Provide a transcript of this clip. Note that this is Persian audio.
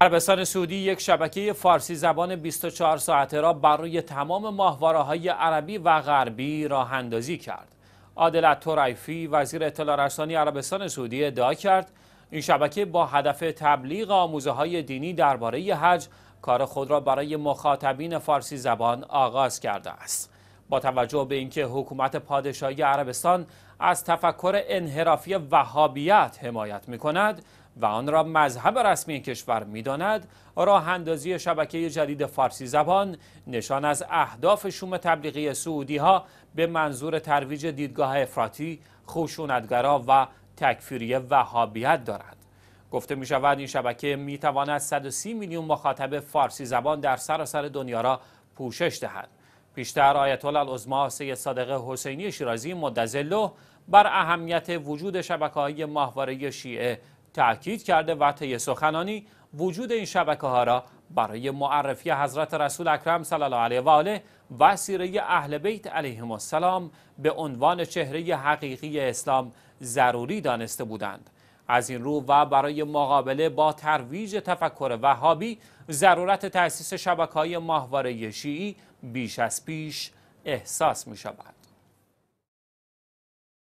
عربستان سعودی یک شبکه فارسی زبان 24 ساعته را برای تمام های عربی و غربی راه اندازی کرد. عادل تورایفی وزیر اطلاع رسانی عربستان سعودی ادعا کرد این شبکه با هدف تبلیغ آموزه های دینی درباره حج کار خود را برای مخاطبین فارسی زبان آغاز کرده است. با توجه به اینکه حکومت پادشاهی عربستان از تفکر انحرافی وهابیت حمایت می کند و آن را مذهب رسمی کشور می داند راه اندازی شبکه جدید فارسی زبان نشان از اهداف شوم تبلیغی سعودی ها به منظور ترویج دیدگاه افراطی خوشونتگرا و تکفیری وهابیت دارد گفته می شود این شبکه می تواند 130 میلیون مخاطب فارسی زبان در سراسر دنیا را پوشش دهد پیشتر آیت الله العظما سید صادق حسینی شیرازی مدظله بر اهمیت وجود شبکه های ماهواره شیعه تاکید کرده و طی سخنانی وجود این شبکه ها را برای معرفی حضرت رسول اکرم صلی الله علیه و آله و سیره اهل بیت علیهم السلام به عنوان چهره حقیقی اسلام ضروری دانسته بودند از این رو و برای مقابله با ترویج تفکر وهابی ضرورت تأسیس شبکه های ماهواره شیعی بیش از پیش احساس می شود.